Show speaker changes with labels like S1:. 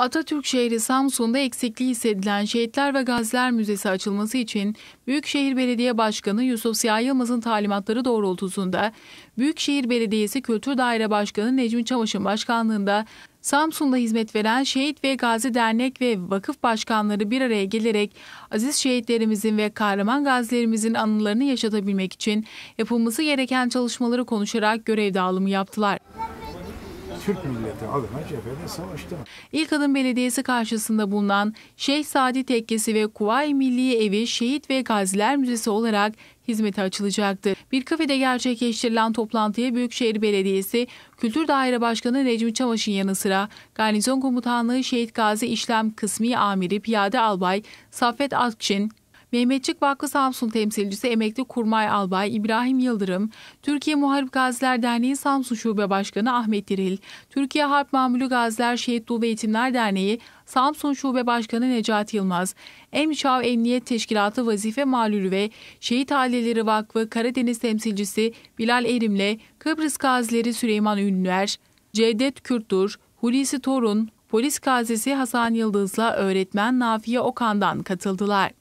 S1: Atatürk şehri Samsun'da eksikliği hissedilen Şehitler ve Gaziler Müzesi açılması için Büyükşehir Belediye Başkanı Yusuf Siyah Yılmaz'ın talimatları doğrultusunda Büyükşehir Belediyesi Kültür Daire Başkanı Necmi Çavaş'ın başkanlığında Samsun'da hizmet veren Şehit ve Gazi Dernek ve Vakıf Başkanları bir araya gelerek aziz şehitlerimizin ve kahraman gazilerimizin anılarını yaşatabilmek için yapılması gereken çalışmaları konuşarak görev dağılımı yaptılar.
S2: Türk milleti adına cephede savaştı.
S1: İlk Adım Belediyesi karşısında bulunan Şeyh Sadi Tekkesi ve Kuvayi Milli Evi Şehit ve Gaziler Müzesi olarak hizmete açılacaktır. Bir kafede gerçekleştirilen toplantıya Büyükşehir Belediyesi Kültür Daire Başkanı Necmi Çavaş'ın yanı sıra Garnizon Komutanlığı Şehit Gazi İşlem Kısmi Amiri Piyade Albay Saffet Akçin, Mehmetçik Vakfı Samsun temsilcisi emekli kurmay albay İbrahim Yıldırım, Türkiye Muharip Gaziler Derneği Samsun Şube Başkanı Ahmet Diril, Türkiye Harp Mamülü Gaziler Şehitliği ve Eğitimler Derneği Samsun Şube Başkanı Necat Yılmaz, Emşav Emniyet Teşkilatı Vazife Malülü ve Şehit Aileleri Vakfı Karadeniz temsilcisi Bilal Erim'le Kıbrıs Gazileri Süleyman Ünlüer, Cevdet Kürtür, Hulusi Torun, polis gazisi Hasan Yıldız'la öğretmen Nafiye Okan'dan katıldılar.